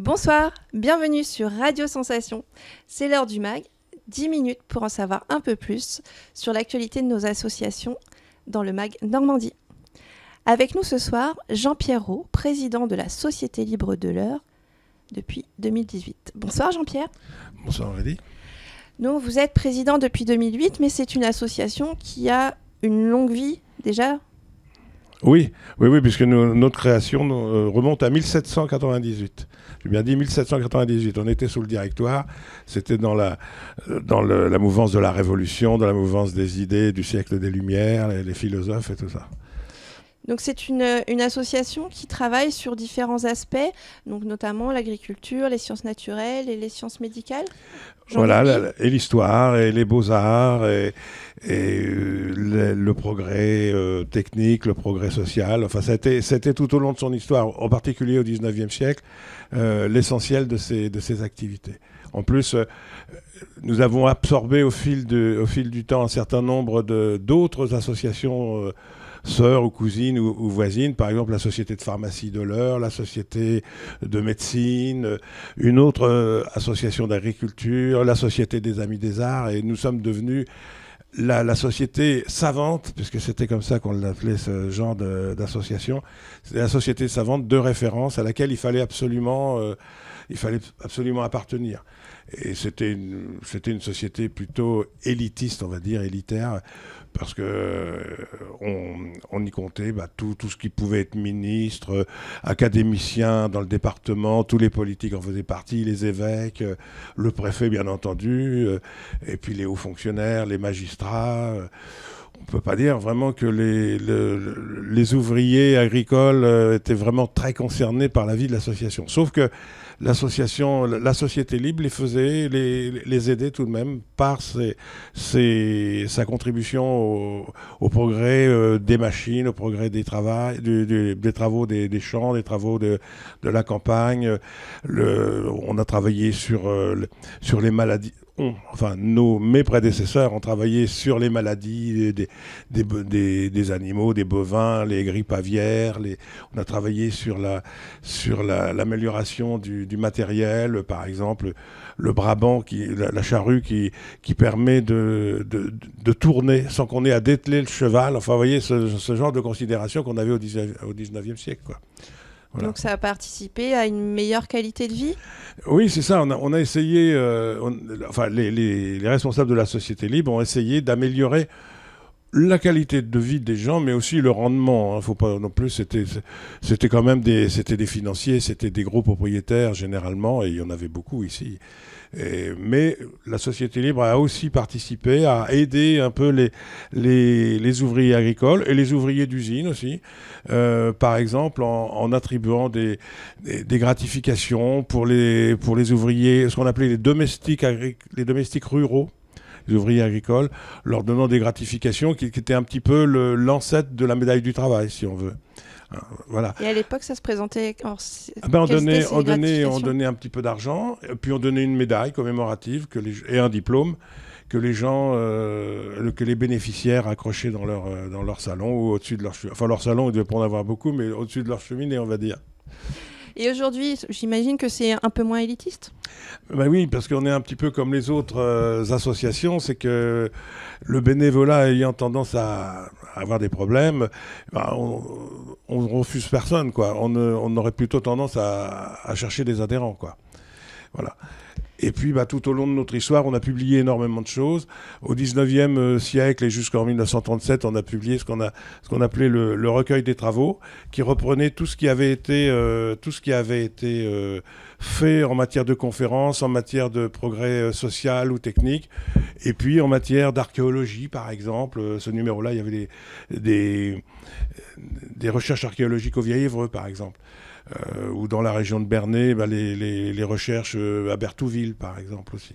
Bonsoir, bienvenue sur Radio Sensation. C'est l'heure du mag, 10 minutes pour en savoir un peu plus sur l'actualité de nos associations dans le mag Normandie. Avec nous ce soir, Jean pierre Roux, président de la Société libre de l'heure depuis 2018. Bonsoir Jean-Pierre. Bonsoir Aurélie. Donc vous êtes président depuis 2008, mais c'est une association qui a une longue vie déjà oui, oui, oui, puisque notre création euh, remonte à 1798. J'ai bien dit 1798. On était sous le directoire. C'était dans euh, la mouvance de la Révolution, dans la mouvance des idées du siècle des Lumières, les philosophes et tout ça. Donc c'est une, association qui travaille sur différents aspects, donc notamment l'agriculture, les sciences naturelles et les sciences médicales. voilà, et l'histoire, et les beaux-arts, et, euh, le, progrès euh, technique, le progrès social. Enfin, c'était, tout au long de son histoire, en particulier au 19e siècle, euh, l'essentiel de ses de activités. En plus, nous avons absorbé au fil, de, au fil du temps un certain nombre d'autres associations sœurs ou cousines ou, voisines, par exemple la société de pharmacie de l'heure, la société de médecine, euh, une autre euh, association d'agriculture, la société des amis des arts, et nous sommes devenus la, société savante, puisque c'était comme ça qu'on l'appelait ce genre d'association, la société savante de référence à laquelle il fallait euh, il fallait absolument appartenir. Et c'était une, c'était une société plutôt élitiste, on va dire, élitaire, parce que euh, on, y comptait bah, tout, tout ce qui pouvait être ministre, euh, académicien dans le département, tous les politiques en faisaient partie, les évêques, euh, le préfet, bien entendu, et puis les hauts fonctionnaires, les magistrats on peut pas dire vraiment que les, les ouvriers agricoles euh, étaient vraiment très concernés par la vie de l'association. Sauf que l'association, la société libre les faisait, les, les aidait tout de même par sa contribution au, progrès euh, des machines, au progrès des, travail, des travaux des, champs, des travaux de, de la campagne. on a travaillé sur, euh, sur les maladies enfin nos, mes prédécesseurs ont travaillé sur les maladies des, des, animaux, des bovins, les grippes aviaires, on a travaillé sur la sur l'amélioration du, matériel, par exemple le brabant, qui, la, charrue qui, permet de, tourner sans qu'on ait à dételer le cheval, enfin vous voyez ce, genre de considération qu'on avait au au 19e siècle. Quoi. Donc ça a participé à une meilleure qualité de vie Oui, c'est ça. On a, essayé, euh, enfin les, responsables de la société libre ont essayé d'améliorer la qualité de vie des gens, mais aussi le rendement. ne hein. Faut pas non plus. C'était, quand même des, c'était des financiers, c'était des gros propriétaires généralement, et il y en avait beaucoup ici. mais la société libre a aussi participé à aider un peu les, les, ouvriers agricoles et les ouvriers d'usine aussi, euh, par exemple en, attribuant des, des, gratifications pour les, pour les ouvriers, ce qu'on appelait les domestiques, les domestiques ruraux les ouvriers agricoles, leur donnant des gratifications qui, étaient un petit peu l'ancêtre de la médaille du travail, si on veut. Euh, voilà. Et à l'époque, ça se présentait en. Ah ben, on, donnait, on, donnait, un petit peu d'argent, puis on donnait une médaille commémorative et un diplôme que les gens, euh, que les bénéficiaires accrochaient dans leur, euh, dans leur salon ou au-dessus de leur Enfin, leur salon, ils devaient pas avoir beaucoup, mais au-dessus de leur cheminée, on va dire. Et aujourd'hui, j'imagine que c'est un peu moins élitiste bah Oui, parce qu'on est un petit peu comme les autres euh, associations, c'est que le bénévolat ayant tendance à avoir des problèmes, bah, on, ne refuse personne. Quoi. On, aurait plutôt tendance à, à chercher des adhérents. Quoi. Voilà. Et puis, bah, tout au long de notre histoire, on a publié énormément de choses. Au 19e euh, siècle et jusqu'en 1937, on a publié ce qu'on a ce qu'on appelait le, recueil des travaux, qui reprenait tout ce qui avait été euh, tout ce qui avait été euh, fait en matière de conférences, en matière de progrès social ou technique, et puis en matière d'archéologie, par exemple. Ce numéro-là, il y avait des, recherches archéologiques au Vieil-Évreux, par exemple. Euh, ou dans la région de Bernay, bah, les, recherches euh, à Bertouville, par exemple, aussi.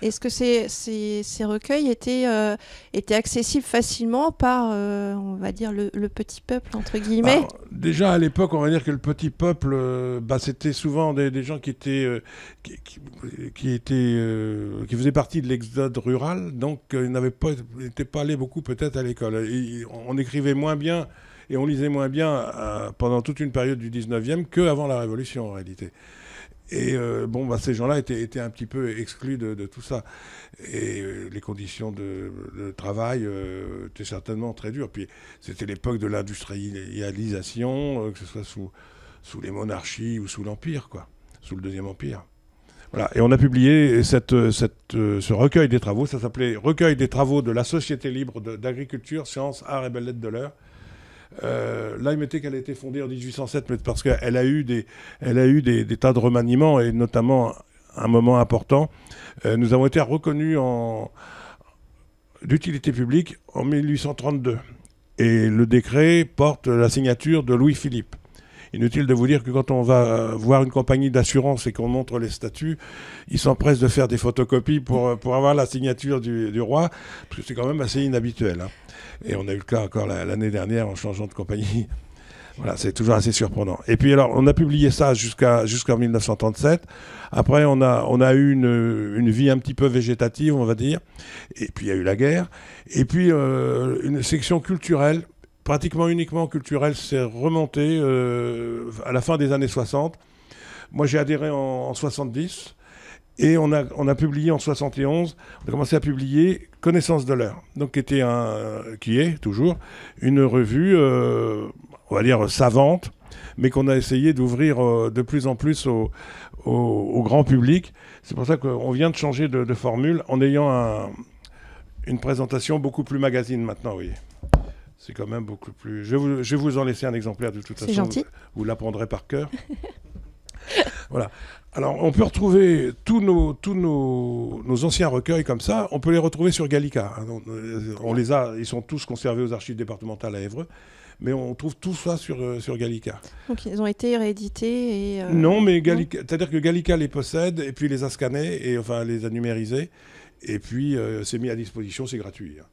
Est-ce que ces, recueils euh, étaient, accessibles facilement par, on va dire, le, petit peuple, entre guillemets Déjà, à l'époque, on va dire que le petit peuple, bah, c'était souvent des, gens qui étaient... qui, qui, étaient, qui faisaient partie de l'exode rural, donc ils n'étaient pas, pas allés beaucoup peut-être à l'école. On écrivait moins bien et on lisait moins bien euh, pendant toute une période du 19e qu'avant la Révolution en réalité. Et euh, bon, bah, ces gens-là étaient, un petit peu exclus de, tout ça. Et euh, les conditions de, travail étaient certainement très dures. Puis c'était l'époque de l'industrialisation, que ce soit sous, sous les monarchies ou sous l'Empire, quoi, sous le Deuxième Empire. Voilà. Et on a publié ce recueil des travaux. Ça s'appelait Recueil des travaux de la Société libre d'agriculture, sciences, arts et belles lettres de l'heure. Euh, là, il qu'elle a été fondée en 1807, mais parce qu'elle a eu, des, elle a eu des, tas de remaniements, et notamment un moment important. Euh, nous avons été reconnus en, d'utilité publique en 1832. Et le décret porte la signature de Louis-Philippe. Inutile de vous dire que quand on va euh, voir une compagnie d'assurance et qu'on montre les statuts, ils s'empressent de faire des photocopies pour, euh, pour avoir la signature du, roi, parce que c'est quand même assez inhabituel. Hein. Et on a eu le cas encore l'année dernière en changeant de compagnie. Voilà, c'est toujours assez surprenant. Et puis alors, on a publié ça jusqu'à jusqu'en 1937. Après, on a on a eu une, vie un petit peu végétative, on va dire. Et puis il y a eu la guerre. Et puis euh, une section culturelle pratiquement uniquement culturel c'est remonté euh, à la fin des années 60. Moi, j'ai adhéré en, 70 et on a, on a publié en 71, on a commencé à publier Connaissance de l'heure, donc qui, un, qui est toujours une revue, euh, on va dire, savante, mais qu'on a essayé d'ouvrir euh, de plus en plus au, grand public. C'est pour ça qu'on vient de changer de, formule en ayant une présentation beaucoup plus magazine maintenant, oui. C'est quand même beaucoup plus. Je vais, vous, je vous, en laisser un exemplaire de toute façon. Gentil. Vous, l'apprendrez par cœur. voilà. Alors, on peut retrouver tous nos, tous nos, nos, anciens recueils comme ça. On peut les retrouver sur Gallica. Hein. On, les a, ils sont tous conservés aux archives départementales à Évreux. Mais on trouve tout ça sur, euh, sur Gallica. Donc ils ont été réédités et euh, Non, mais Gallica, c'est-à-dire que Gallica les possède et puis les a scannés et enfin les a numérisés. Et puis euh, c'est mis à disposition, c'est gratuit. Hein.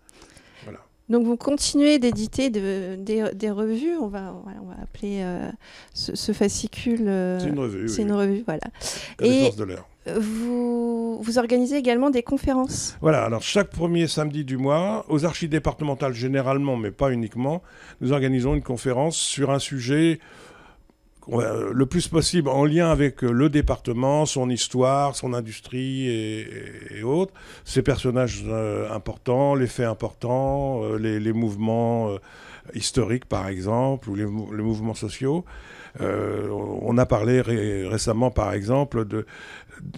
Donc vous continuez d'éditer des, revues, on va, appeler euh, ce, fascicule. Euh, c'est une revue. C'est une revue, voilà. Et Vous, vous organisez également des conférences. Voilà, alors chaque premier samedi du mois, aux archives départementales généralement, mais pas uniquement, nous organisons une conférence sur un sujet euh, le plus possible en lien avec euh, le département, son histoire, son industrie et, autres, ces personnages euh, importants, les faits importants, les, mouvements historiques par exemple, ou les, mouvements sociaux. on a parlé récemment par exemple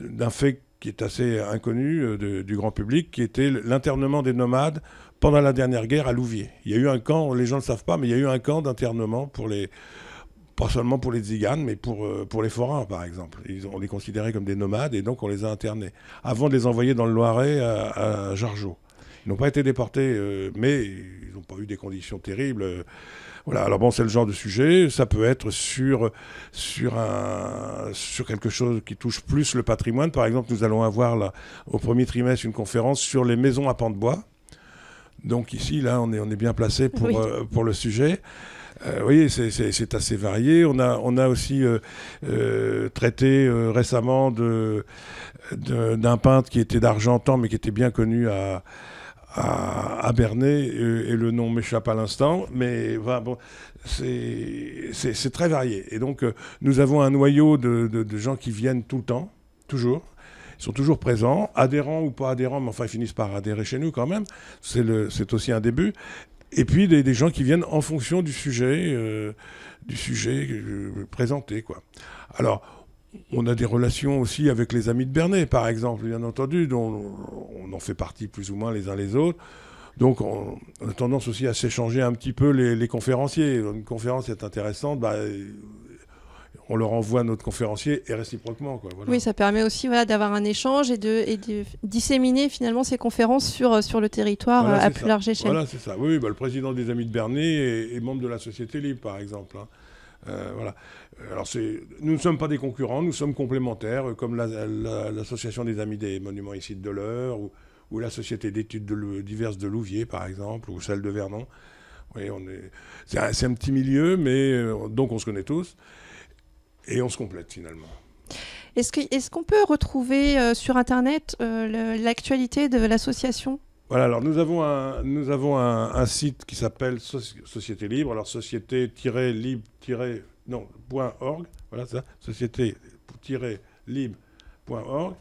d'un fait qui est assez inconnu du grand public, qui était l'internement des nomades pendant la dernière guerre à Louviers. Il y a eu un camp, les gens ne le savent pas, mais il y a eu un camp d'internement pour les, pas seulement pour les tziganes, mais pour, euh, pour les forains, par exemple. Ils, on les considérait comme des nomades et donc on les a internés, avant de les envoyer dans le Loiret à, à Jargeau. Ils n'ont pas été déportés, euh, mais ils n'ont pas eu des conditions terribles. Euh, voilà, alors bon, c'est le genre de sujet. Ça peut être sur, sur, un, sur quelque chose qui touche plus le patrimoine. Par exemple, nous allons avoir là, au premier trimestre une conférence sur les maisons à pans de bois. Donc ici, là, on est, on est bien placé pour, pour le sujet vous euh, voyez, c'est assez varié. On a, on a aussi euh, euh, traité récemment d'un de, peintre qui était d'Argentan, mais qui était bien connu à, à, Bernay, et, le nom m'échappe à l'instant, mais bon, c'est très varié. Et donc, nous avons un noyau de, de gens qui viennent tout le temps, toujours, ils sont toujours présents, adhérents ou pas adhérents, mais enfin ils finissent par adhérer chez nous quand même. C'est aussi un début et puis des, des, gens qui viennent en fonction du sujet, euh, du sujet euh, présenté. Quoi. Alors, on a des relations aussi avec les amis de Bernet, par exemple, bien entendu, dont on en fait partie plus ou moins les uns les autres. Donc, on, a tendance aussi à s'échanger un petit peu les, les conférenciers. Une conférence est intéressante, bah, on leur envoie notre conférencier et réciproquement. Oui, ça permet aussi d'avoir un échange et de, disséminer finalement ces conférences sur, euh, sur le territoire euh, à plus large échelle. Voilà, c'est ça. Oui, bah, le président des Amis de Bernay est, membre de la Société Libre, par exemple. Hein. Euh, voilà. Alors, nous ne sommes pas des concurrents, nous sommes complémentaires, comme l'Association des Amis des Monuments ici de l'heure ou, la Société d'études diverses de Louviers, par exemple, ou celle de Vernon. Oui, on est, c'est, un, petit milieu, mais donc on se connaît tous. Et on se complète finalement. Est-ce qu'on est qu'on peut retrouver euh, sur Internet euh, l'actualité de l'association voilà, alors nous avons un, nous avons un, site qui s'appelle Société Libre, alors société libre org. voilà ça, société-libre.org,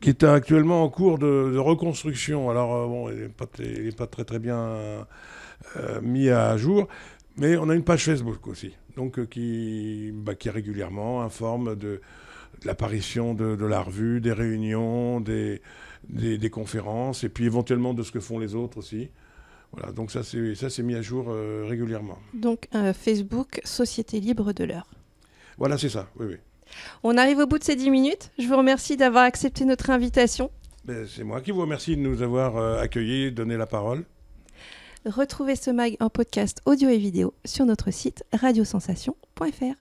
qui est actuellement en cours de, reconstruction. Alors, euh, bon, il n'est pas, très, très bien mis à jour, mais on a une page Facebook aussi, donc euh, qui, bah, qui régulièrement informe de, l'apparition de, la revue, des réunions, des, conférences, et puis éventuellement de ce que font les autres aussi. Voilà, donc ça c'est ça s'est mis à jour euh, régulièrement. Donc euh, Facebook Société Libre de l'heure. Voilà, c'est ça. Oui, oui. On arrive au bout de ces 10 minutes. Je vous remercie d'avoir accepté notre invitation. Ben, c'est moi qui vous remercie de nous avoir accueillis, donné la parole. Retrouvez ce mag en podcast audio et vidéo sur notre site radiosensation.fr.